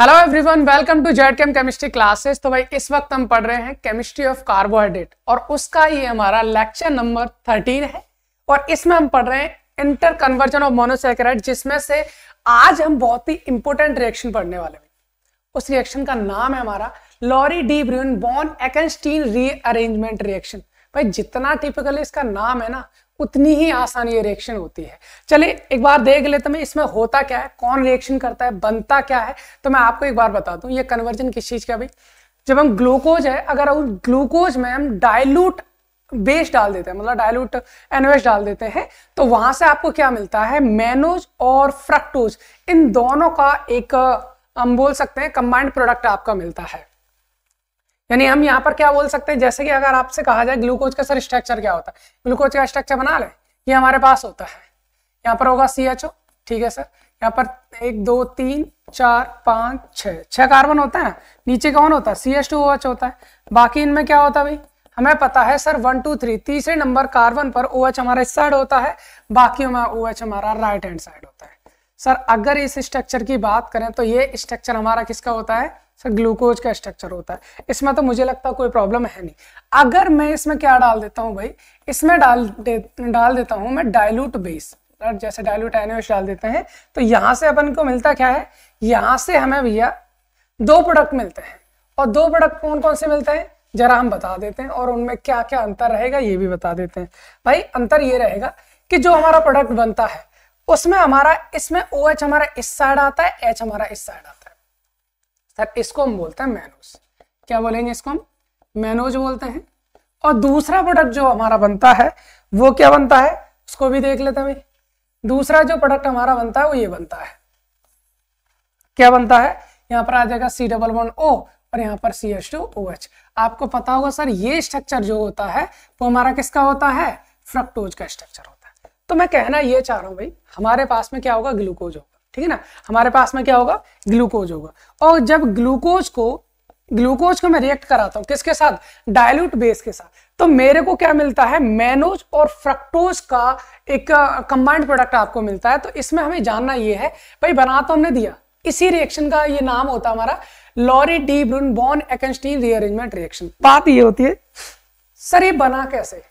hello everyone welcome to Z chem chemistry classes तो भाई इस वक्त हम पढ़ रहे हैं केमिस्ट्री ऑफ कार्बोहाइड्रेट और उसका ये हमारा लेक्चर नंबर थर्टीन है और इसमें हम पढ़ रहे हैं इंटर कन्वर्जन ऑफ मोनोसेक्राइड जिसमें से आज हम बहुत ही इंपॉर्टेंट रिएक्शन पढ़ने वाले हैं उस रिएक्शन का नाम है हमारा लॉरी डी ब्रून बॉन एकेंस्टीन रीअरेंजमेंट रिएक्शन भाई जितना टिपिकली इसका नाम है ना उतनी ही आसान ये रिएक्शन होती है चले एक बार देख लेते हैं इसमें होता क्या है कौन रिएक्शन करता है बनता क्या है तो मैं आपको एक बार बता दूं ये कन्वर्जन किस चीज़ का भाई जब हम ग्लूकोज है अगर उस ग्लूकोज में हम डायलूट बेस डाल देते हैं मतलब डायलूट एनवेस डाल देते हैं तो वहां से आपको क्या मिलता है मैनोज और फ्रक्टोज इन दोनों का एक हम बोल सकते हैं कंबाइंड प्रोडक्ट आपका मिलता है यानी हम यहाँ पर क्या बोल सकते हैं जैसे कि अगर आपसे कहा जाए ग्लूकोज का सर स्ट्रक्चर क्या होता है ग्लूकोज का स्ट्रक्चर बना ले ये हमारे पास होता है यहाँ पर होगा सी ठीक है सर यहाँ पर एक दो तीन चार पाँच छः छः कार्बन होता है ना नीचे कौन होता है सी एच टू OH होता है बाकी इनमें क्या होता है भाई हमें पता है सर वन टू थ्री तीसरे नंबर कार्बन पर ओ OH हमारा इस साइड होता है बाकी हमारा ओ OH हमारा राइट हैंड साइड होता है सर अगर इस स्ट्रक्चर की बात करें तो ये स्ट्रक्चर हमारा किसका होता है सर ग्लूकोज का स्ट्रक्चर होता है इसमें तो मुझे लगता है कोई प्रॉब्लम है नहीं अगर मैं इसमें क्या डाल देता हूँ भाई इसमें डाल दे डाल देता हूँ मैं डायलूट बेस जैसे डायलूट एन डाल देते हैं तो यहाँ से अपन को मिलता क्या है यहाँ से हमें भैया दो प्रोडक्ट मिलते हैं और दो प्रोडक्ट कौन कौन से मिलते हैं जरा हम बता देते हैं और उनमें क्या क्या अंतर रहेगा ये भी बता देते हैं भाई अंतर ये रहेगा कि जो हमारा प्रोडक्ट बनता है उसमें हमारा इसमें ओ OH हमारा इस साइड आता है एच हमारा इस साइड आता है सर इसको हम बोलते हैं मैनोज क्या बोलेंगे इसको हम मैनोज बोलते हैं और दूसरा प्रोडक्ट जो हमारा बनता है वो क्या बनता है उसको भी देख लेते हैं दूसरा जो प्रोडक्ट हमारा बनता है वो ये बनता है क्या बनता है यहाँ पर आ जाएगा सी डबल वन ओ और यहाँ पर C H two O H आपको पता होगा सर ये स्ट्रक्चर जो होता है वो हमारा किसका होता है फ्रक्टोज का स्ट्रक्चर होता है तो मैं कहना ये चाह रहा हूँ भाई हमारे पास में क्या होगा ग्लूकोज होगा ठीक है ना हमारे पास में क्या होगा ग्लूकोज होगा और जब ग्लूकोज को ग्लूकोज को मैं रिएक्ट कराता हूं किसके साथ डायल्यूट बेस के साथ तो मेरे को क्या मिलता है मैनोज और फ्रक्टोज का एक कंबाइंड प्रोडक्ट आपको मिलता है तो इसमें हमें जानना यह है भाई बना तो हमने दिया इसी रिएक्शन का ये नाम होता है हमारा लॉरी डी ब्रून बॉन एकेंस्टीन रीअरेंजमेंट रिएक्शन बात ये होती है सर ये बना कैसे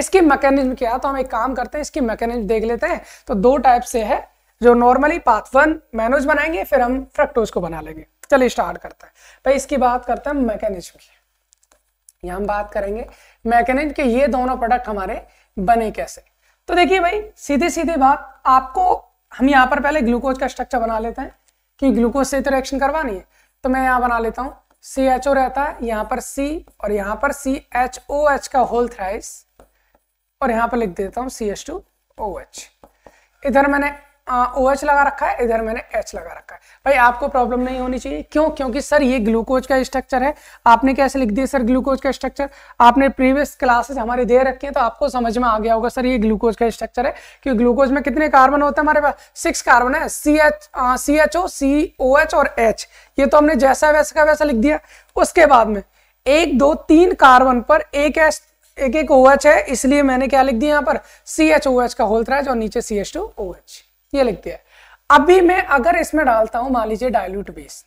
इसकी मैकेनिज्म क्या तो हम एक काम करते हैं इसकी मैकेनिज्म देख लेते हैं तो दो टाइप से है जो नॉर्मली पाथ वन मैनोज बनाएंगे फिर हम फ्रक्टोज को बना लेंगे चलिए स्टार्ट करते हैं भाई इसकी बात करते हैं मैकेनिज्म की यहाँ हम बात करेंगे मैकेनिज्म के ये दोनों प्रोडक्ट हमारे बने कैसे तो देखिए भाई सीधे सीधे बात आपको हम यहाँ पर पहले ग्लूकोज का स्ट्रक्चर बना लेते हैं कि ग्लूकोज से तो रिएक्शन करवानी है तो मैं यहाँ बना लेता हूँ सी एच ओ रहता है यहाँ पर सी और यहाँ पर सी एच ओ एच का होल थ्राइस और यहाँ पर लिख देता हूँ C H two O H इधर मैंने ओ एच लगा रखा है इधर मैंने एच लगा रखा है भाई आपको प्रॉब्लम नहीं होनी चाहिए क्यों क्योंकि सर ये ग्लूकोज का स्ट्रक्चर है आपने कैसे लिख दिया सर ग्लूकोज का स्ट्रक्चर आपने प्रीवियस क्लासेस हमारे दे रखे हैं तो आपको समझ में आ गया होगा सर ये ग्लूकोज का स्ट्रक्चर है क्योंकि ग्लूकोज में कितने कार्बन होते हैं हमारे पास सिक्स कार्बन है C H C H O C O H और एच ये तो हमने जैसा वैसा का वैसा लिख दिया उसके बाद में एक दो तीन कार्बन पर एक एच एक एक ओ OH है इसलिए मैंने क्या लिख दिया यहाँ पर सी एच ओ एच का होल थ्राइज और नीचे C H two O H ये लिख दिया अभी मैं अगर इसमें डालता हूं मान लीजिए डायलूट बेस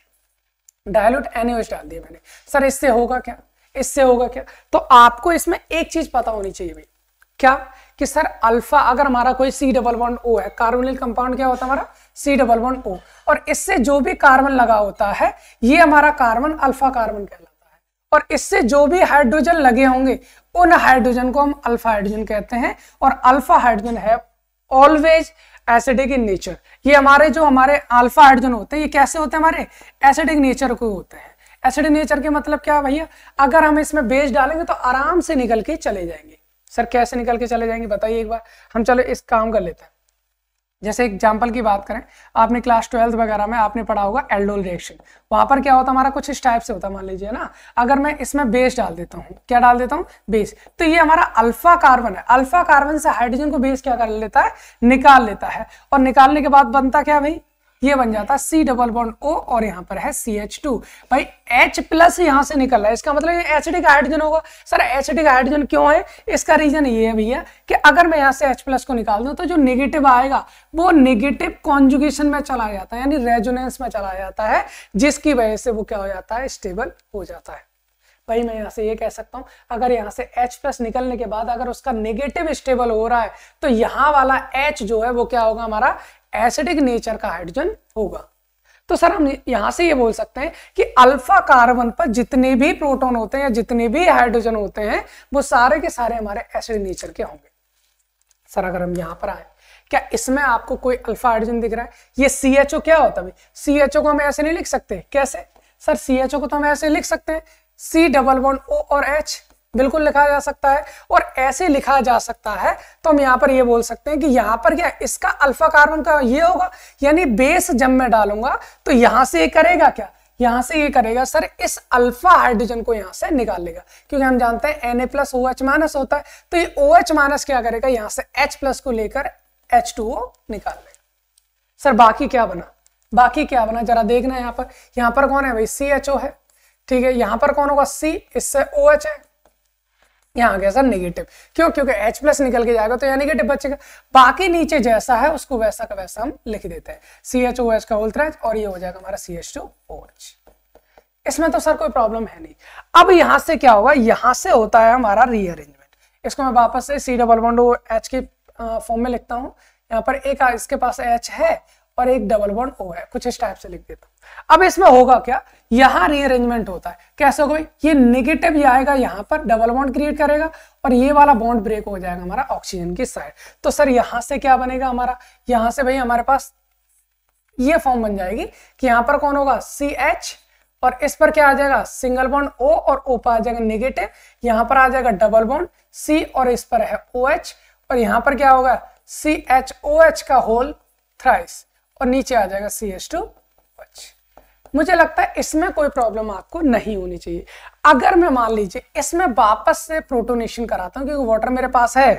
डायलूट एनओएच डाल दिया मैंने सर इससे होगा क्या इससे होगा क्या तो आपको इसमें एक चीज पता होनी चाहिए भाई क्या कि सर अल्फा अगर हमारा कोई सी डबल वन ओ है कार्बोनिल कंपाउंड क्या होता है हमारा सी डबल वन ओ और इससे जो भी कार्बन लगा होता है ये हमारा कार्बन अल्फा कार्बन कहलाता है और इससे जो भी हाइड्रोजन लगे होंगे उन हाइड्रोजन को हम अल्फा हाइड्रोजन कहते हैं और अल्फा हाइड्रोजन है ऑलवेज एसिडिक इन नेचर ये हमारे जो हमारे अल्फा हाइड्रोजन होते हैं ये कैसे होते हैं हमारे एसिडिक नेचर को होते हैं एसिडिक नेचर के मतलब क्या भैया अगर हम इसमें बेस डालेंगे तो आराम से निकल के चले जाएंगे सर कैसे निकल के चले जाएंगे बताइए एक बार हम चलो इस काम कर लेते हैं जैसे एग्जाम्पल की बात करें आपने क्लास ट्वेल्थ वगैरह में आपने पढ़ा होगा एल्डोल रिएक्शन वहां पर क्या होता हमारा कुछ इस टाइप से होता मान लीजिए ना अगर मैं इसमें बेस डाल देता हूँ क्या डाल देता हूँ बेस तो ये हमारा अल्फा कार्बन है अल्फा कार्बन से हाइड्रोजन को बेस क्या कर लेता है निकाल लेता है और निकालने के बाद बनता क्या भाई ये बन जाता है सी डबल बॉन्ड ओ और यहाँ पर है सी एच टू भाई एच प्लस यहाँ से निकल रहा है इसका मतलब ये एसिडिक हाइड्रोजन होगा सर एसिडिक हाइड्रोजन क्यों है इसका रीजन ये है भैया कि अगर मैं यहाँ से एच प्लस को निकाल दूँ तो जो निगेटिव आएगा वो निगेटिव कॉन्जुगेशन में चला जाता है यानी रेजोनेंस में चला जाता है जिसकी वजह से वो क्या हो जाता है स्टेबल हो जाता है भाई मैं यहाँ से ये कह सकता हूँ अगर यहाँ से H प्लस निकलने के बाद अगर उसका नेगेटिव स्टेबल हो रहा है तो यहाँ वाला H जो है वो क्या होगा हमारा एसिडिक नेचर का हाइड्रोजन होगा तो सर हम यहां से ये बोल सकते हैं कि अल्फा कार्बन पर जितने भी प्रोटॉन होते हैं या जितने भी हाइड्रोजन होते हैं वो सारे के सारे हमारे एसिड नेचर के होंगे सर अगर हम यहां पर आए क्या इसमें आपको कोई अल्फा हाइड्रोजन दिख रहा है ये सी एच ओ क्या होता है सी एच ओ को हम ऐसे नहीं लिख सकते कैसे सर सी एच ओ को तो हम ऐसे लिख सकते हैं सी डबल वन ओ और एच बिल्कुल लिखा जा सकता है और ऐसे लिखा जा सकता है तो हम यहाँ पर ये बोल सकते हैं कि यहाँ पर क्या इसका अल्फा कार्बन का ये होगा यानी बेस जब मैं डालूंगा तो यहाँ से ये करेगा क्या यहां से ये करेगा सर इस अल्फा हाइड्रोजन को यहां से निकाल लेगा क्योंकि हम जानते हैं N A plus O H minus होता है तो ये ओ एच माइनस क्या करेगा यहां से एच प्लस को लेकर एच टू ओ निकाल लेगा सर बाकी क्या बना बाकी क्या बना जरा देखना यहाँ पर यहाँ पर कौन है भाई सी एच ओ है ठीक है यहाँ पर कौन होगा सी इससे ओ OH एच है यहाँ आ गया सर निगेटिव क्यों क्योंकि एच प्लस निकल के जाएगा तो यहाँ निगेटिव बचेगा बाकी नीचे जैसा है उसको वैसा का वैसा हम लिख देते हैं सी एच ओ एच का होल्थ्राज और ये हो जाएगा हमारा C H two O H इसमें तो सर कोई प्रॉब्लम है नहीं अब यहां से क्या होगा यहां से होता है हमारा रीअरेंजमेंट इसको मैं वापस से C double bond O H के फॉर्म में लिखता हूँ यहाँ पर एक इसके पास एच है और एक डबल बॉन्ड ओ है कुछ इस टाइप से लिख देता हूँ अब इसमें होगा क्या यहां रीअरेंजमेंट होता है कैसे होगा ये नेगेटिव ये आएगा यहां पर डबल बॉन्ड क्रिएट करेगा और ये वाला बॉन्ड ब्रेक हो जाएगा हमारा ऑक्सीजन की साइड तो सर यहां से क्या बनेगा हमारा यहां से भाई हमारे पास ये फॉर्म बन जाएगी कि यहां पर कौन होगा सी और इस पर क्या आ जाएगा सिंगल बॉन्ड ओ और ओ पर आ जाएगा निगेटिव यहां पर आ जाएगा डबल बॉन्ड सी और इस पर है ओ OH, और यहां पर क्या होगा सी एच ओ एच का होल थ्राइस और नीचे आ जाएगा सी एच टू मुझे लगता है इसमें कोई प्रॉब्लम आपको नहीं होनी चाहिए अगर मैं मान लीजिए इसमें वापस से प्रोटोनेशन कराता हूँ क्योंकि वाटर मेरे पास है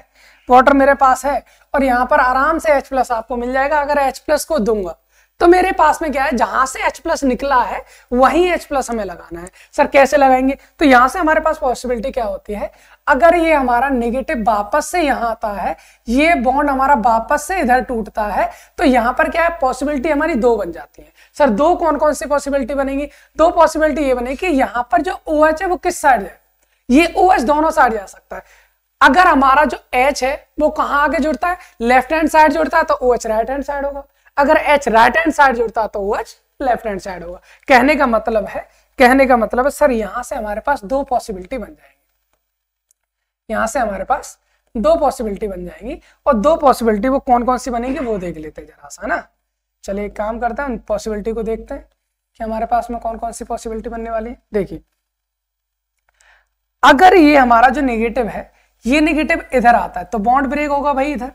वाटर मेरे पास है और यहाँ पर आराम से H प्लस आपको मिल जाएगा अगर H प्लस को दूंगा तो मेरे पास में क्या है जहां से H प्लस निकला है वहीं H प्लस हमें लगाना है सर कैसे लगाएंगे तो यहां से हमारे पास पॉसिबिलिटी क्या होती है अगर ये हमारा नेगेटिव वापस से यहां आता है ये बॉन्ड हमारा वापस से इधर टूटता है तो यहां पर क्या है पॉसिबिलिटी हमारी दो बन जाती है सर दो कौन कौन सी पॉसिबिलिटी बनेगी दो पॉसिबिलिटी ये बनेगी कि पर जो ओ OH है वो किस साइड जाए ये ओ OH दोनों साइड जा सकता है अगर हमारा जो एच है वो कहाँ आगे जुड़ता है लेफ्ट हैंड साइड जुड़ता है तो O OH right hand side होगा अगर एच राइट हैंड साइड जुड़ता तो एच लेफ्ट हैंड साइड होगा कहने का मतलब है कहने का मतलब है सर यहां से हमारे पास दो पॉसिबिलिटी बन जाएंगी यहां से हमारे पास दो पॉसिबिलिटी बन जाएंगी और दो पॉसिबिलिटी वो कौन कौन सी बनेगी वो देख लेते हैं जरा सा ना चलिए एक काम करते हैं पॉसिबिलिटी को देखते हैं कि हमारे पास में कौन कौन सी पॉसिबिलिटी बनने वाली है देखिए अगर ये हमारा जो निगेटिव है ये निगेटिव इधर आता है तो बॉन्ड ब्रेक होगा भाई इधर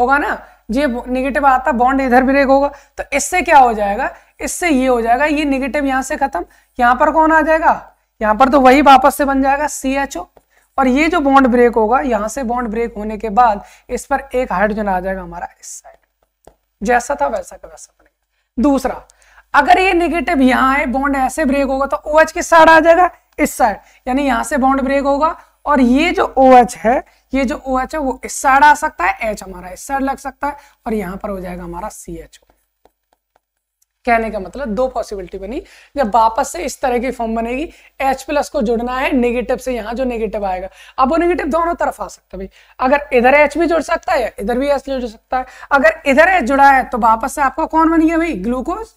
होगा ना ये निगेटिव आता बॉन्ड इधर ब्रेक होगा तो इससे क्या हो जाएगा इससे ये हो जाएगा ये निगेटिव यहाँ से खत्म यहाँ पर कौन आ जाएगा यहाँ पर तो वही वापस से बन जाएगा सी एच ओ और ये जो बॉन्ड ब्रेक होगा यहां से बॉन्ड ब्रेक होने के बाद इस पर एक हाइड्रोजन आ जाएगा हमारा इस साइड जैसा था वैसा का वैसा बनेगा दूसरा अगर ये निगेटिव यहाँ है बॉन्ड ऐसे ब्रेक होगा तो ओ एच के साइड आ जाएगा इस साइड यानी यहाँ से बॉन्ड ब्रेक होगा और ये जो ओ OH है ये जो ओ OH है वो इस साइड आ सकता है एच हमारा इस साइड लग सकता है और यहां पर हो जाएगा हमारा सी एच ओ कहने का मतलब दो पॉसिबिलिटी बनी जब वापस से इस तरह की फॉर्म बनेगी H प्लस को जुड़ना है नेगेटिव से यहाँ जो नेगेटिव आएगा अब वो नेगेटिव दोनों तरफ आ सकता है अगर इधर H भी जुड़ सकता है इधर भी H जुड़ सकता है अगर इधर H जुड़ा है तो वापस से आपका कौन बन गया भाई ग्लूकोज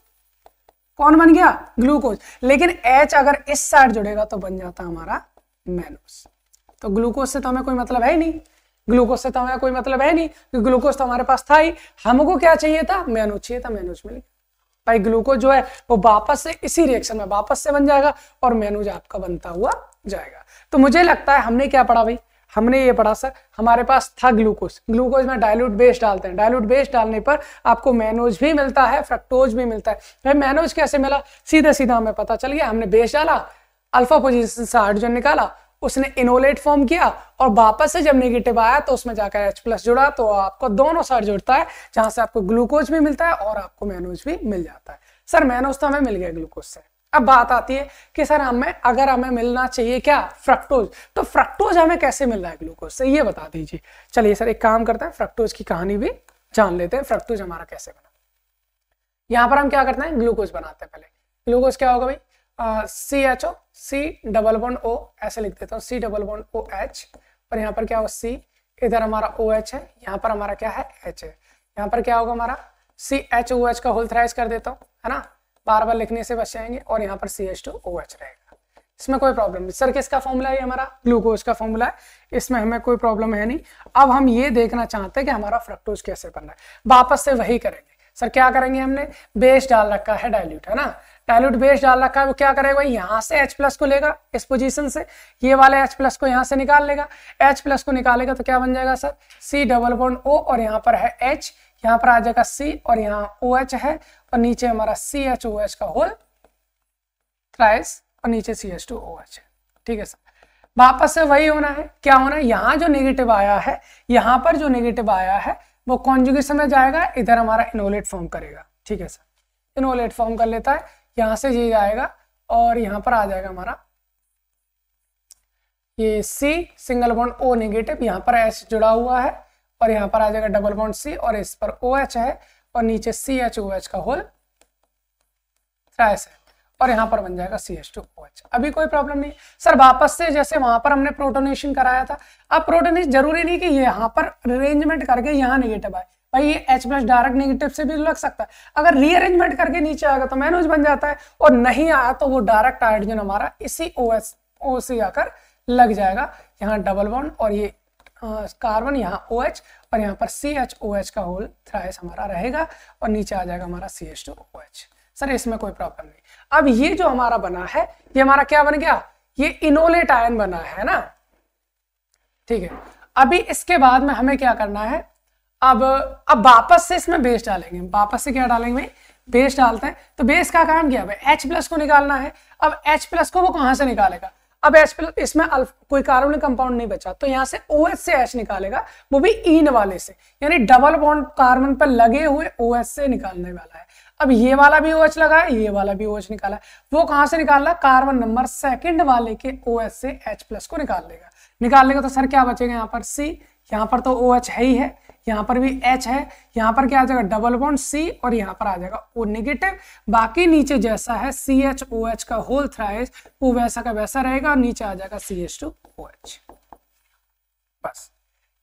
कौन बन गया ग्लूकोज लेकिन एच अगर इस साइड जुड़ेगा तो बन जाता हमारा मेलोज तो ग्लूकोज से तो हमें कोई मतलब है नहीं ग्लूकोज से तो हमें कोई मतलब है नहीं ग्लूकोज तो हमारे पास था ही हमको क्या चाहिए था मेनोज चाहिए था मेनूज मिल गया भाई ग्लूकोज जो है वो वापस से इसी रिएक्शन में वापस से बन जाएगा और मेनूज आपका बनता हुआ जाएगा तो मुझे लगता है हमने क्या पढ़ा भाई हमने ये पढ़ा सर हमारे पास था ग्लूकोज ग्लूकोज में डायलूट बेस डालते हैं डायलूट बेस डालने पर आपको मैनोज भी मिलता है फ्रक्टोज भी मिलता है भाई मैनोज कैसे मिला सीधा सीधा हमें पता चल गया हमने बेस डाला अल्फा पोजिशन से हाइड्रोजन निकाला उसने इनोलेट फॉर्म किया और वापस से जब नेगेटिव आया तो उसमें जाकर H प्लस जुड़ा तो आपको दोनों साइड जुड़ता है जहां से आपको ग्लूकोज भी मिलता है और आपको मैनोज भी मिल जाता है सर मैनोज तो हमें मिल गया ग्लूकोज से अब बात आती है कि सर हमें अगर हमें मिलना चाहिए क्या फ्रक्टोज तो फ्रक्टोज हमें कैसे मिल रहा है ग्लूकोज से ये बता दीजिए चलिए सर एक काम करते हैं फ्रक्टोज की कहानी भी जान लेते हैं फ्रक्टोज हमारा कैसे बना यहां पर हम क्या करते हैं ग्लूकोज बनाते हैं पहले ग्लूकोज क्या होगा भाई C H O C double one O ऐसे लिख देता हूँ C double one O H और यहाँ पर क्या हो सी इधर हमारा ओ एच है यहाँ पर हमारा क्या है एच है यहाँ पर क्या होगा हमारा सी एच ओ एच का होल थ्राइज कर देता हूँ है ना बार बार लिखने से बच जाएंगे और यहाँ पर C H two O H रहेगा इसमें कोई प्रॉब्लम नहीं सर किसका फॉर्मूला है हमारा ग्लूकोज का फॉर्मूला है इसमें हमें कोई प्रॉब्लम है नहीं अब हम ये देखना चाहते हैं कि हमारा फ्रक्टोज कैसे बन रहा है वापस से वही करेंगे सर क्या करेंगे हमने बेस डाल रखा है डाइल्यूट है ना डायलूट बेस डाल रखा है वो क्या करेगा यहाँ से H प्लस को लेगा इस पोजीशन से ये वाले H प्लस को यहाँ से निकाल लेगा H प्लस को निकालेगा तो क्या बन जाएगा sir C double bond O और यहाँ पर है H यहाँ पर आ जाएगा C और यहाँ OH है और नीचे हमारा सी एच ओ एच का होल थ्राइस और नीचे C H two O H है ठीक है सर वापस से वही होना है क्या होना है यहाँ जो निगेटिव आया है यहाँ पर जो निगेटिव आया है वो कॉन्जुगेशन में जाएगा इधर हमारा इनोलेट फॉर्म करेगा ठीक है सर इनोलेट फॉर्म कर लेता है यहां से ये जाएगा और यहां पर आ जाएगा हमारा ये C single bond O negative यहाँ पर एच जुड़ा हुआ है और यहाँ पर आ जाएगा डबल बॉन्ड सी और इस पर ओ OH एच है और नीचे सी एच ओ एच का होल है और यहाँ पर बन जाएगा C H two O H अभी कोई प्रॉब्लम नहीं सर वापस से जैसे वहां पर हमने प्रोटोनेशन कराया था अब प्रोटोनेशन जरूरी नहीं कि यहाँ पर अरेंजमेंट करके यहाँ निगेटिव आए भाई ये एच प्लस डायरेक्ट नेगेटिव से भी लग सकता है अगर रीअरेंजमेंट करके नीचे आएगा तो मैनोज बन जाता है और नहीं आया तो वो डायरेक्ट हाइड्रोजन हमारा इसी ओ एस ओ से आकर लग जाएगा यहाँ डबल बॉन्ड और ये कार्बन यहाँ ओ OH और यहाँ पर सी एच ओ एच का होल थ्राइस हमारा रहेगा और नीचे आ जाएगा हमारा C H two O H sir इसमें कोई प्रॉब्लम नहीं अब ये जो हमारा बना है ये हमारा क्या बन गया ये इनोलेट आयन बना है ना ठीक है अभी इसके बाद में हमें क्या करना है अब अब वापस से इसमें बेस डालेंगे वापस से क्या डालेंगे भाई बेस डालते हैं तो बेस का काम क्या है एच प्लस को निकालना है अब एच प्लस को वो कहां से निकालेगा अब एच प्लस इसमें कोई कार्बन कंपाउंड नहीं बचा तो यहाँ से ओ OH से एच निकालेगा वो भी इन वाले से यानी डबल बॉन्ड कार्बन पर लगे हुए ओ OH से निकालने वाला है अब ये वाला भी ओ OH लगा है ये वाला भी ओ OH निकाला है वो कहाँ से निकाल रहा कार्बन नंबर सेकंड वाले के ओ एच से एच प्लस को निकाल लेगा निकाल लेगा तो सर क्या बचेगा यहाँ पर सी यहाँ पर तो ओ OH है ही है यहाँ पर भी H है यहाँ पर क्या आ जाएगा डबल बॉन्ड C और यहाँ पर आ जाएगा O निगेटिव बाकी नीचे जैसा है सी एच ओ एच का होल थ्राइज वो वैसा का वैसा रहेगा नीचे आ जाएगा C H two O H बस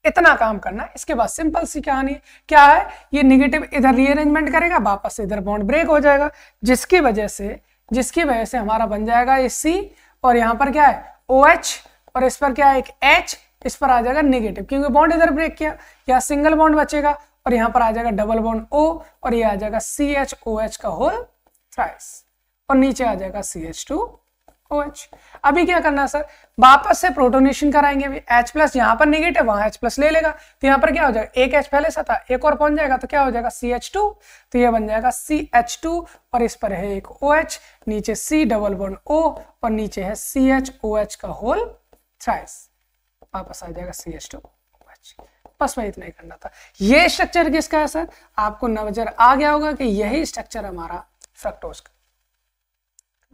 इतना काम करना इसके बाद सिंपल सी कहानी क्या है ये निगेटिव इधर रीअरेंजमेंट करेगा वापस इधर बॉन्ड ब्रेक हो जाएगा जिसकी वजह से जिसकी वजह से हमारा बन जाएगा ये सी और यहाँ पर क्या है ओ OH, एच और इस पर क्या है एक एच इस पर आ जाएगा नेगेटिव क्योंकि बॉन्ड इधर ब्रेक किया या सिंगल बॉन्ड बचेगा और यहां पर आ जाएगा डबल बॉन्ड ओ और ये आ जाएगा सी एच ओ एच का होल थ्राइस और नीचे आ जाएगा C H two O H अभी क्या करना है सर वापस से प्रोटोनेशन कराएंगे अभी एच प्लस यहाँ पर निगेटिव वहां एच प्लस ले लेगा तो यहाँ पर क्या हो जाएगा एक एच पहले से था एक और पहुंच जाएगा तो क्या हो जाएगा सी एच टू तो यह बन जाएगा सी एच टू और इस पर है एक ओ एच नीचे सी डबल बॉन्ड ओ और नीचे है सी एच ओ एच का होल थ्राइस वापस आ जाएगा सी एच टू बस में इतना ही करना था ये स्ट्रक्चर किसका है सर आपको नजर आ गया होगा कि यही स्ट्रक्चर हमारा फ्रक्टोज का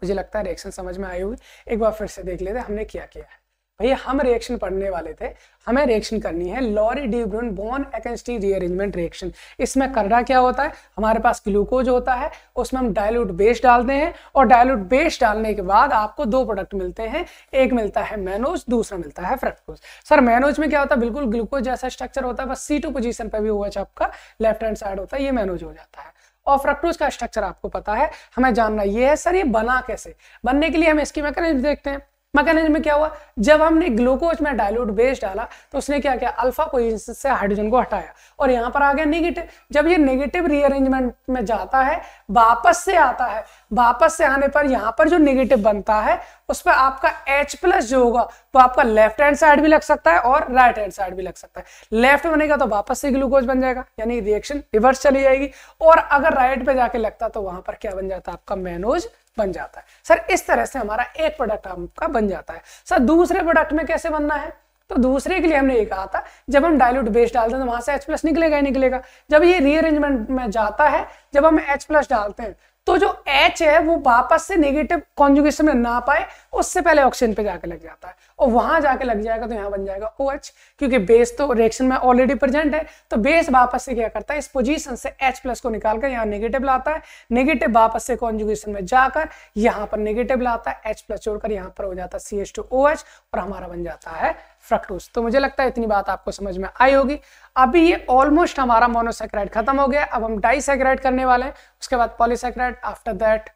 मुझे लगता है रिएक्शन समझ में आई होगी एक बार फिर से देख लेते हमने क्या किया है भैया हम रिएक्शन पढ़ने वाले थे हमें रिएक्शन करनी है लॉरी डी ब्रून बॉन एकेंस्टी रीअरेंजमेंट रिएक्शन इसमें करना क्या होता है हमारे पास ग्लूकोज होता है उसमें हम डायलूट बेस डालते हैं और डायलूट बेस डालने के बाद आपको दो प्रोडक्ट मिलते हैं एक मिलता है मैनोज दूसरा मिलता है फ्रक्टोज सर मैनोज में क्या होता है बिल्कुल ग्लूकोज जैसा स्ट्रक्चर होता है बस सी टू पोजिशन पर भी हुआ आपका लेफ्ट हैंड साइड होता है ये मैनोज हो जाता है और फ्रक्टोज का स्ट्रक्चर आपको पता है हमें जानना ये है सर ये बना कैसे बनने के लिए हम इसकी मैकेनिज्म देखते हैं मैकेनिज्म में क्या हुआ जब हमने ग्लूकोज में डायलूट बेस डाला तो उसने क्या किया अल्फा पोजिशन से हाइड्रोजन को हटाया और यहाँ पर आ गया नेगेटिव जब ये नेगेटिव रीअरेंजमेंट में जाता है वापस से आता है वापस से आने पर यहाँ पर जो नेगेटिव बनता है उस पर आपका H प्लस जो होगा तो आपका लेफ्ट हैंड साइड भी लग सकता है और राइट हैंड साइड भी लग सकता है लेफ्ट बनेगा तो वापस से ग्लूकोज बन जाएगा यानी रिएक्शन रिवर्स चली जाएगी और अगर राइट पे जाके लगता तो वहां पर क्या बन जाता आपका मैनोज बन जाता है सर इस तरह से हमारा एक प्रोडक्ट आपका बन जाता है सर दूसरे प्रोडक्ट में कैसे बनना है तो दूसरे के लिए हमने ये कहा था जब हम डायलूट बेस डालते हैं तो वहां से H प्लस निकलेगा ही निकलेगा जब ये रीअरेंजमेंट में जाता है जब हम H प्लस डालते हैं तो जो एच है वो वापस से नेगेटिव कॉन्जुगेशन में ना पाए उससे पहले ऑक्सीजन पे जाके लग जाता है और वहां जाके लग जाएगा तो यहाँ बन जाएगा ओ OH, क्योंकि बेस तो रिएक्शन में ऑलरेडी प्रेजेंट है तो बेस वापस से क्या करता है इस पोजीशन से H प्लस को निकाल कर यहाँ नेगेटिव लाता है नेगेटिव वापस से कॉन्जुगेशन में जाकर यहाँ पर नेगेटिव लाता है एच प्लस जोड़कर यहाँ पर हो जाता है C H two O H और हमारा बन जाता है फ्रक्टोज तो मुझे लगता है इतनी बात आपको समझ में आई होगी अभी ये ऑलमोस्ट हमारा मोनोसेक्राइड खत्म हो गया अब हम डाईसेक्राइड करने वाले हैं उसके बाद polysaccharide after that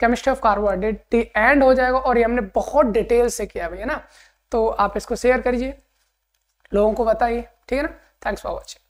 chemistry of carbohydrate the end हो जाएगा और ये हमने बहुत डिटेल से किया भैया ना तो आप इसको शेयर करिए लोगों को बताइए ठीक है ना थैंक्स फॉर वॉचिंग